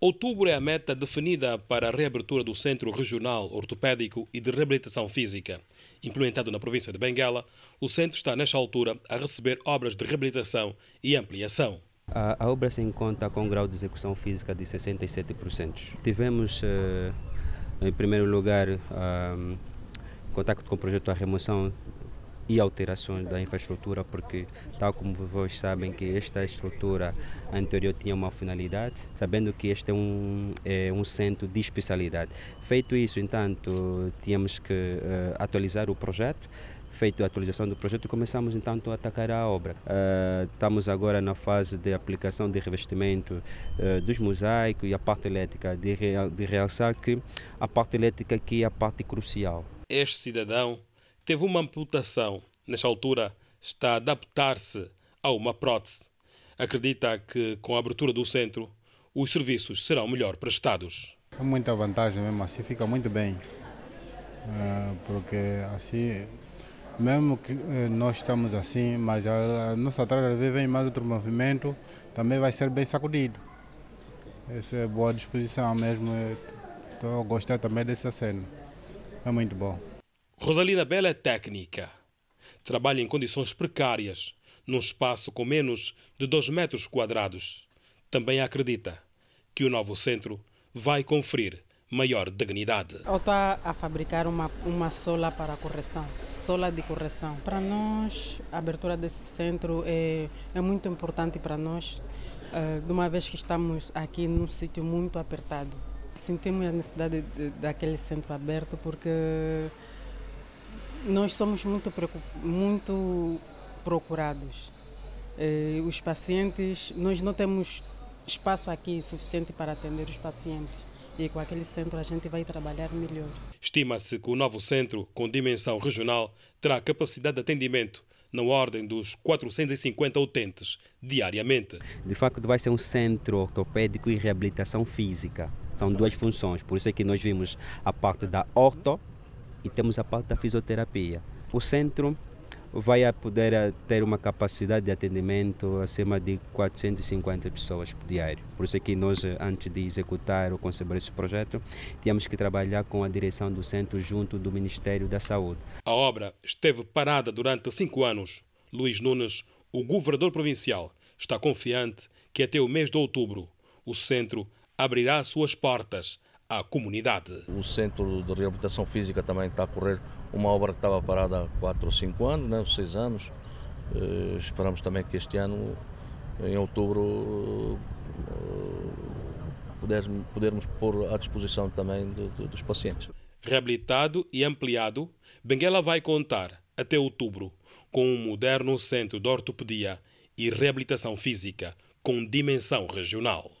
Outubro é a meta definida para a reabertura do Centro Regional Ortopédico e de Reabilitação Física. Implementado na província de Benguela, o centro está, nesta altura, a receber obras de reabilitação e ampliação. A, a obra se encontra com um grau de execução física de 67%. Tivemos, eh, em primeiro lugar, eh, contato com o projeto da remoção e alterações da infraestrutura, porque, tal como vocês sabem, que esta estrutura anterior tinha uma finalidade, sabendo que este é um, é um centro de especialidade. Feito isso, entanto, tínhamos que uh, atualizar o projeto feito a atualização do projeto, começamos então a atacar a obra. Uh, estamos agora na fase de aplicação de revestimento uh, dos mosaicos e a parte elétrica, de, real, de realçar que a parte elétrica aqui é a parte crucial. Este cidadão teve uma amputação. Nesta altura, está a adaptar-se a uma prótese. Acredita que, com a abertura do centro, os serviços serão melhor prestados. É muita vantagem mesmo, assim fica muito bem. Ah, porque assim, mesmo que eh, nós estamos assim, mas a nossa atrás às vezes vem mais outro movimento, também vai ser bem sacudido. Essa é boa disposição mesmo. Estou eh, a gostar também dessa cena. É muito bom. Rosalina Bela é técnica. Trabalha em condições precárias, num espaço com menos de 2 metros quadrados. Também acredita que o novo centro vai conferir maior dignidade. Ou a fabricar uma, uma sola para correção, sola de correção. Para nós, a abertura desse centro é, é muito importante para nós, eh, de uma vez que estamos aqui num sítio muito apertado. Sentimos a necessidade de, de, daquele centro aberto porque nós somos muito, muito procurados. Eh, os pacientes, nós não temos espaço aqui suficiente para atender os pacientes. E com aquele centro a gente vai trabalhar melhor. Estima-se que o novo centro, com dimensão regional, terá capacidade de atendimento na ordem dos 450 utentes diariamente. De facto, vai ser um centro ortopédico e reabilitação física. São duas funções, por isso é que nós vimos a parte da orto e temos a parte da fisioterapia. O centro vai poder ter uma capacidade de atendimento acima de 450 pessoas por diário. Por isso é que nós, antes de executar ou conceber esse projeto, tínhamos que trabalhar com a direção do centro junto do Ministério da Saúde. A obra esteve parada durante cinco anos. Luiz Nunes, o governador provincial, está confiante que até o mês de outubro o centro abrirá suas portas à comunidade. O Centro de Reabilitação Física também está a correr uma obra que estava parada há 4 ou 5 anos, né, 6 anos. Uh, esperamos também que este ano, em outubro, uh, podermos, pôr à disposição também de, de, dos pacientes. Reabilitado e ampliado, Benguela vai contar, até outubro, com um moderno centro de ortopedia e reabilitação física com dimensão regional.